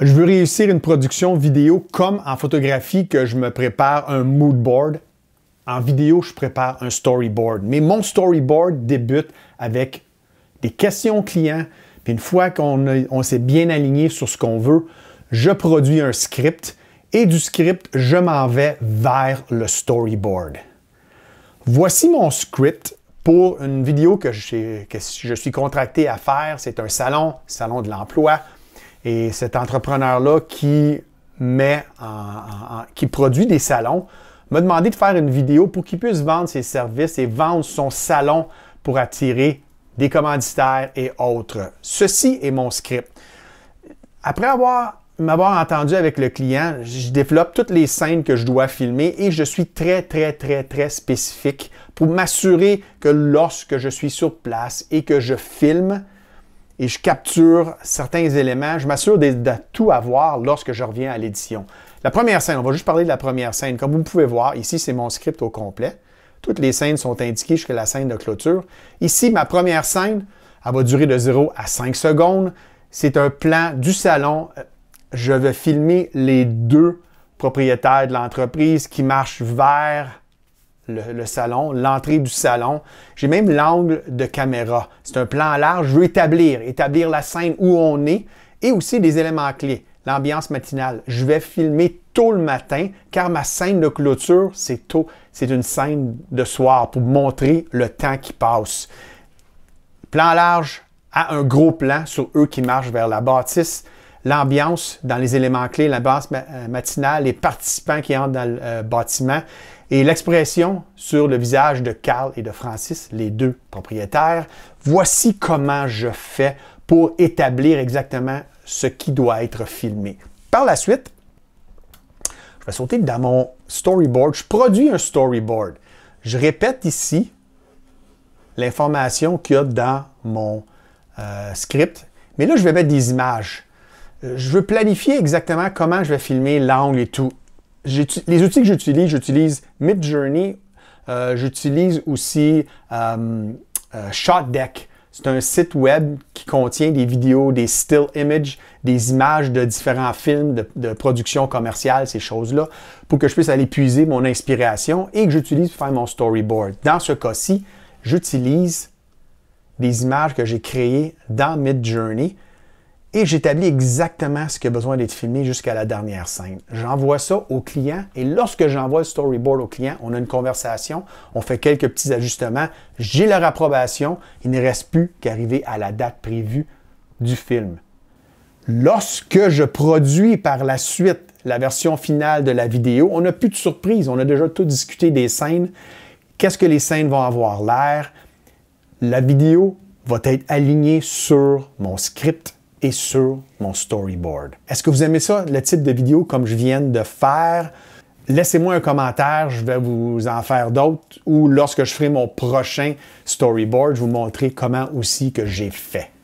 Je veux réussir une production vidéo comme en photographie que je me prépare un mood board. En vidéo, je prépare un storyboard. Mais mon storyboard débute avec des questions clients. Puis une fois qu'on s'est bien aligné sur ce qu'on veut, je produis un script et du script, je m'en vais vers le storyboard. Voici mon script pour une vidéo que, que je suis contracté à faire. C'est un salon, salon de l'emploi, et cet entrepreneur-là qui met qui produit des salons, m'a demandé de faire une vidéo pour qu'il puisse vendre ses services et vendre son salon pour attirer des commanditaires et autres. Ceci est mon script. Après avoir m'avoir entendu avec le client, je développe toutes les scènes que je dois filmer et je suis très, très, très, très spécifique pour m'assurer que lorsque je suis sur place et que je filme, et je capture certains éléments. Je m'assure de, tout avoir lorsque je reviens à l'édition. La première scène, on va juste parler de la première scène. Comme vous pouvez voir, ici, c'est mon script au complet. Toutes les scènes sont indiquées jusqu'à la scène de clôture. Ici, ma première scène, elle va durer de 0 à 5 secondes. C'est un plan du salon. Je veux filmer les deux propriétaires de l'entreprise qui marchent vers le, salon, l'entrée du salon. J'ai même l'angle de caméra. C'est un plan large. Je veux établir, établir la scène où on est et aussi des éléments clés. L'ambiance matinale. Je vais filmer tôt le matin car ma scène de clôture, c'est tôt. C'est une scène de soir pour montrer le temps qui passe. Plan large à un gros plan sur eux qui marchent vers la bâtisse l'ambiance dans les éléments clés, la euh, matinale, les participants qui entrent dans le euh, bâtiment, et l'expression sur le visage de Carl et de Francis, les deux propriétaires. Voici comment je fais pour établir exactement ce qui doit être filmé. Par la suite, je vais sauter dans mon storyboard. Je produis un storyboard. Je répète ici l'information qu'il y a dans mon euh, script. Mais là, je vais mettre des images. Euh, je veux planifier exactement comment je vais filmer l'angle et tout les outils que j'utilise, j'utilise Midjourney, euh, j'utilise aussi euh, euh, ShotDeck. C'est un site web qui contient des vidéos, des still images, des images de différents films, de, de production commerciale, ces choses-là, pour que je puisse aller puiser mon inspiration et que j'utilise pour faire mon storyboard. Dans ce cas-ci, j'utilise des images que j'ai créées dans Midjourney et j'établis exactement ce qui a besoin d'être filmé jusqu'à la dernière scène. J'envoie ça au client et lorsque j'envoie le storyboard au client, on a une conversation, on fait quelques petits ajustements, j'ai leur approbation, il ne reste plus qu'à arriver à la date prévue du film. Lorsque je produis par la suite la version finale de la vidéo, on n'a plus de surprise, on a déjà tout discuté des scènes, qu'est-ce que les scènes vont avoir l'air, la vidéo va être alignée sur mon script sur mon storyboard. Est-ce que vous aimez ça, le type de vidéo comme je viens de faire? Laissez-moi un commentaire, je vais vous en faire d'autres ou lorsque je ferai mon prochain storyboard, je vous montrerai comment aussi que j'ai fait.